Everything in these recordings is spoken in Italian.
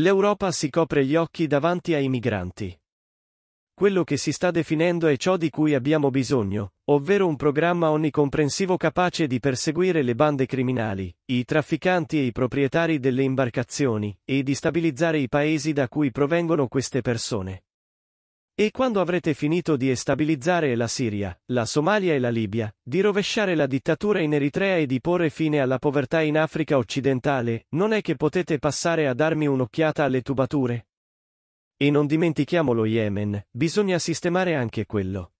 L'Europa si copre gli occhi davanti ai migranti. Quello che si sta definendo è ciò di cui abbiamo bisogno, ovvero un programma onnicomprensivo capace di perseguire le bande criminali, i trafficanti e i proprietari delle imbarcazioni, e di stabilizzare i paesi da cui provengono queste persone. E quando avrete finito di stabilizzare la Siria, la Somalia e la Libia, di rovesciare la dittatura in Eritrea e di porre fine alla povertà in Africa occidentale, non è che potete passare a darmi un'occhiata alle tubature? E non dimentichiamo lo Yemen, bisogna sistemare anche quello.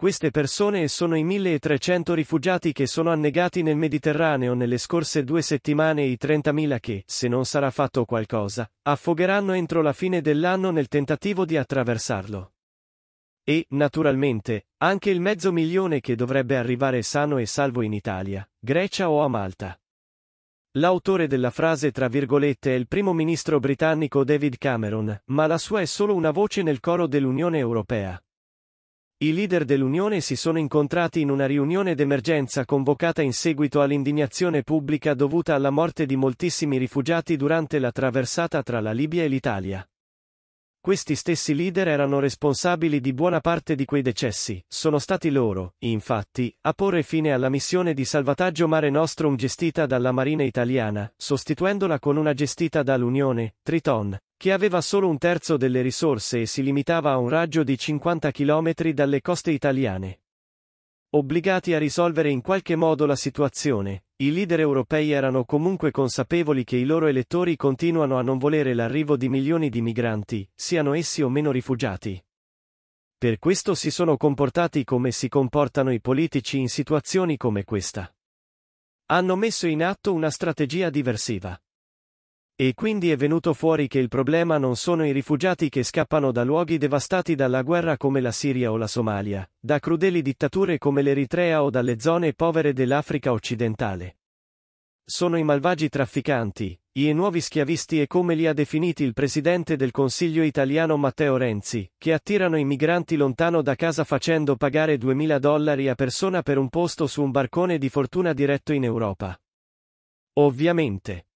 Queste persone sono i 1300 rifugiati che sono annegati nel Mediterraneo nelle scorse due settimane e i 30.000 che, se non sarà fatto qualcosa, affogheranno entro la fine dell'anno nel tentativo di attraversarlo. E, naturalmente, anche il mezzo milione che dovrebbe arrivare sano e salvo in Italia, Grecia o a Malta. L'autore della frase tra virgolette è il primo ministro britannico David Cameron, ma la sua è solo una voce nel coro dell'Unione Europea, i leader dell'Unione si sono incontrati in una riunione d'emergenza convocata in seguito all'indignazione pubblica dovuta alla morte di moltissimi rifugiati durante la traversata tra la Libia e l'Italia. Questi stessi leader erano responsabili di buona parte di quei decessi, sono stati loro, infatti, a porre fine alla missione di salvataggio Mare Nostrum gestita dalla Marina italiana, sostituendola con una gestita dall'Unione, Triton, che aveva solo un terzo delle risorse e si limitava a un raggio di 50 km dalle coste italiane. Obbligati a risolvere in qualche modo la situazione, i leader europei erano comunque consapevoli che i loro elettori continuano a non volere l'arrivo di milioni di migranti, siano essi o meno rifugiati. Per questo si sono comportati come si comportano i politici in situazioni come questa. Hanno messo in atto una strategia diversiva. E quindi è venuto fuori che il problema non sono i rifugiati che scappano da luoghi devastati dalla guerra come la Siria o la Somalia, da crudeli dittature come l'Eritrea o dalle zone povere dell'Africa occidentale. Sono i malvagi trafficanti, i nuovi schiavisti e come li ha definiti il presidente del Consiglio italiano Matteo Renzi, che attirano i migranti lontano da casa facendo pagare 2.000 dollari a persona per un posto su un barcone di fortuna diretto in Europa. Ovviamente.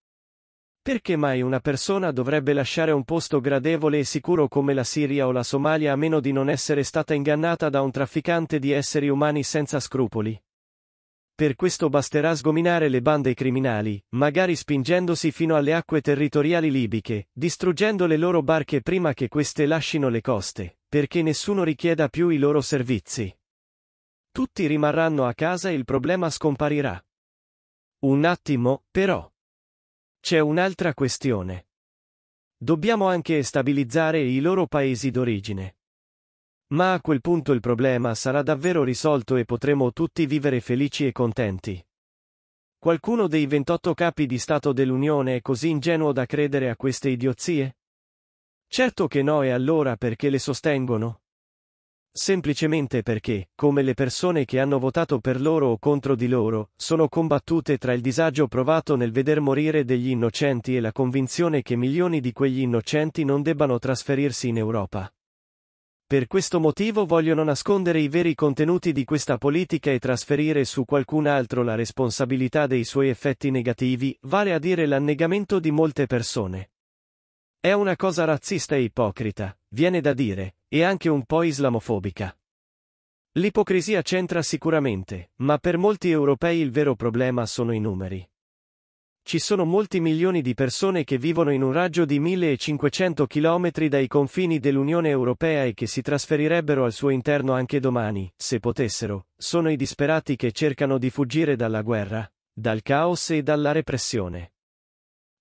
Perché mai una persona dovrebbe lasciare un posto gradevole e sicuro come la Siria o la Somalia a meno di non essere stata ingannata da un trafficante di esseri umani senza scrupoli? Per questo basterà sgominare le bande criminali, magari spingendosi fino alle acque territoriali libiche, distruggendo le loro barche prima che queste lascino le coste, perché nessuno richieda più i loro servizi. Tutti rimarranno a casa e il problema scomparirà. Un attimo, però. C'è un'altra questione. Dobbiamo anche stabilizzare i loro paesi d'origine. Ma a quel punto il problema sarà davvero risolto e potremo tutti vivere felici e contenti. Qualcuno dei 28 capi di Stato dell'Unione è così ingenuo da credere a queste idiozie? Certo che no e allora perché le sostengono? Semplicemente perché, come le persone che hanno votato per loro o contro di loro, sono combattute tra il disagio provato nel veder morire degli innocenti e la convinzione che milioni di quegli innocenti non debbano trasferirsi in Europa. Per questo motivo vogliono nascondere i veri contenuti di questa politica e trasferire su qualcun altro la responsabilità dei suoi effetti negativi, vale a dire l'annegamento di molte persone. È una cosa razzista e ipocrita, viene da dire, e anche un po' islamofobica. L'ipocrisia c'entra sicuramente, ma per molti europei il vero problema sono i numeri. Ci sono molti milioni di persone che vivono in un raggio di 1500 km dai confini dell'Unione Europea e che si trasferirebbero al suo interno anche domani, se potessero, sono i disperati che cercano di fuggire dalla guerra, dal caos e dalla repressione.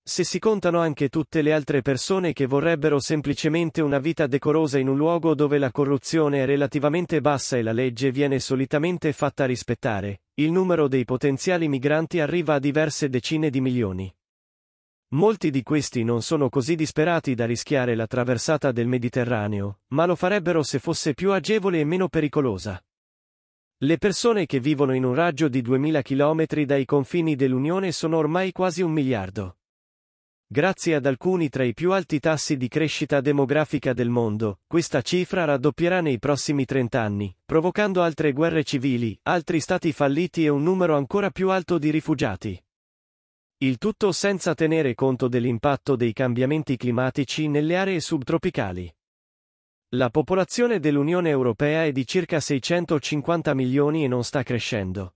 Se si contano anche tutte le altre persone che vorrebbero semplicemente una vita decorosa in un luogo dove la corruzione è relativamente bassa e la legge viene solitamente fatta rispettare, il numero dei potenziali migranti arriva a diverse decine di milioni. Molti di questi non sono così disperati da rischiare la traversata del Mediterraneo, ma lo farebbero se fosse più agevole e meno pericolosa. Le persone che vivono in un raggio di 2000 km dai confini dell'Unione sono ormai quasi un miliardo. Grazie ad alcuni tra i più alti tassi di crescita demografica del mondo, questa cifra raddoppierà nei prossimi 30 anni, provocando altre guerre civili, altri stati falliti e un numero ancora più alto di rifugiati. Il tutto senza tenere conto dell'impatto dei cambiamenti climatici nelle aree subtropicali. La popolazione dell'Unione Europea è di circa 650 milioni e non sta crescendo.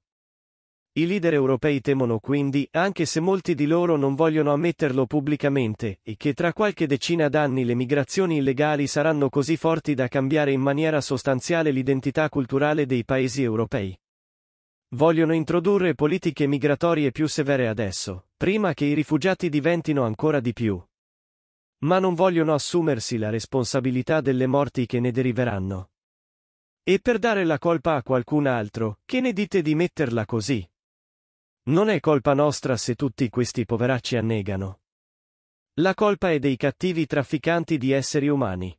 I leader europei temono quindi, anche se molti di loro non vogliono ammetterlo pubblicamente, e che tra qualche decina d'anni le migrazioni illegali saranno così forti da cambiare in maniera sostanziale l'identità culturale dei paesi europei. Vogliono introdurre politiche migratorie più severe adesso, prima che i rifugiati diventino ancora di più. Ma non vogliono assumersi la responsabilità delle morti che ne deriveranno. E per dare la colpa a qualcun altro, che ne dite di metterla così? Non è colpa nostra se tutti questi poveracci annegano. La colpa è dei cattivi trafficanti di esseri umani.